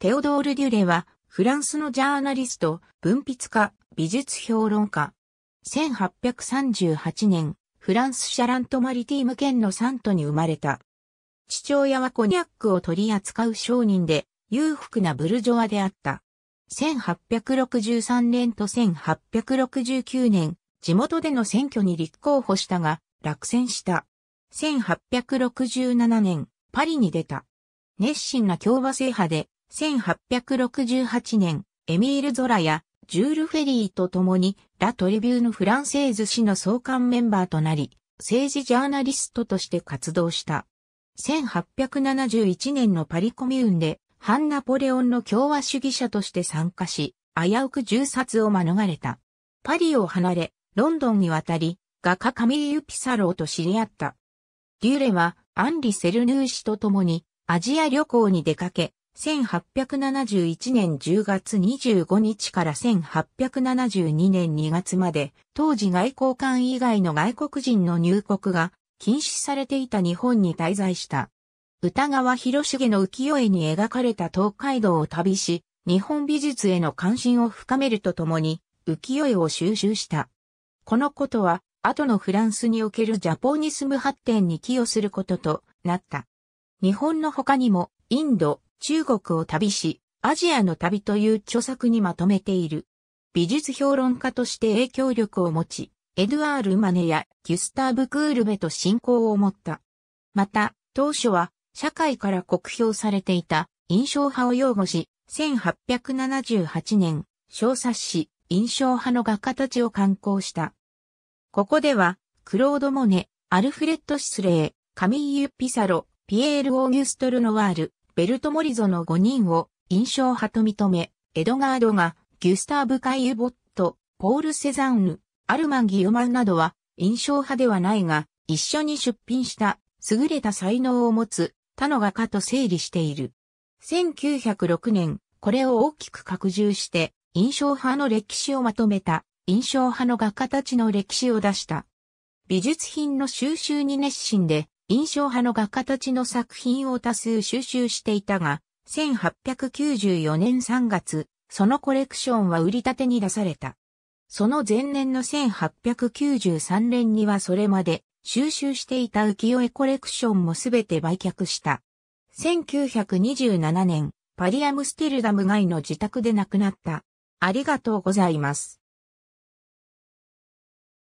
テオドール・デュレは、フランスのジャーナリスト、文筆家、美術評論家。1838年、フランスシャラント・マリティーム県のサントに生まれた。父親はコニャックを取り扱う商人で、裕福なブルジョワであった。1863年と1869年、地元での選挙に立候補したが、落選した。1867年、パリに出た。熱心な共和制派で、1868年、エミール・ゾラやジュール・フェリーと共に、ラ・トリビューヌ・フランセーズ氏の創刊メンバーとなり、政治ジャーナリストとして活動した。1871年のパリコミューンで、ハン・ナポレオンの共和主義者として参加し、危うく銃殺を免れた。パリを離れ、ロンドンに渡り、画家カミーユ・ピサローと知り合った。デューレは、アンリ・セルヌー氏と共に、アジア旅行に出かけ、1871年10月25日から1872年2月まで、当時外交官以外の外国人の入国が禁止されていた日本に滞在した。歌川広重の浮世絵に描かれた東海道を旅し、日本美術への関心を深めるとともに、浮世絵を収集した。このことは、後のフランスにおけるジャポニスム発展に寄与することとなった。日本の他にも、インド、中国を旅し、アジアの旅という著作にまとめている。美術評論家として影響力を持ち、エドワール・マネやギュスターブ・クールベと信仰を持った。また、当初は社会から酷評されていた印象派を擁護し、1878年、小冊子、印象派の画家たちを刊行した。ここでは、クロード・モネ、アルフレッド・シスレー、カミーユ・ピサロ、ピエール・オーギュストル・ノワール、ベルト・モリゾの5人を印象派と認め、エドガードが、ギュスターブ・カイユボット、ポール・セザンヌ、アルマン・ギヨマンなどは、印象派ではないが、一緒に出品した、優れた才能を持つ、他の画家と整理している。1906年、これを大きく拡充して、印象派の歴史をまとめた、印象派の画家たちの歴史を出した。美術品の収集に熱心で、印象派の画家たちの作品を多数収集していたが、1894年3月、そのコレクションは売り立てに出された。その前年の1893年にはそれまで収集していた浮世絵コレクションもすべて売却した。1927年、パリアムステルダム外の自宅で亡くなった。ありがとうございます。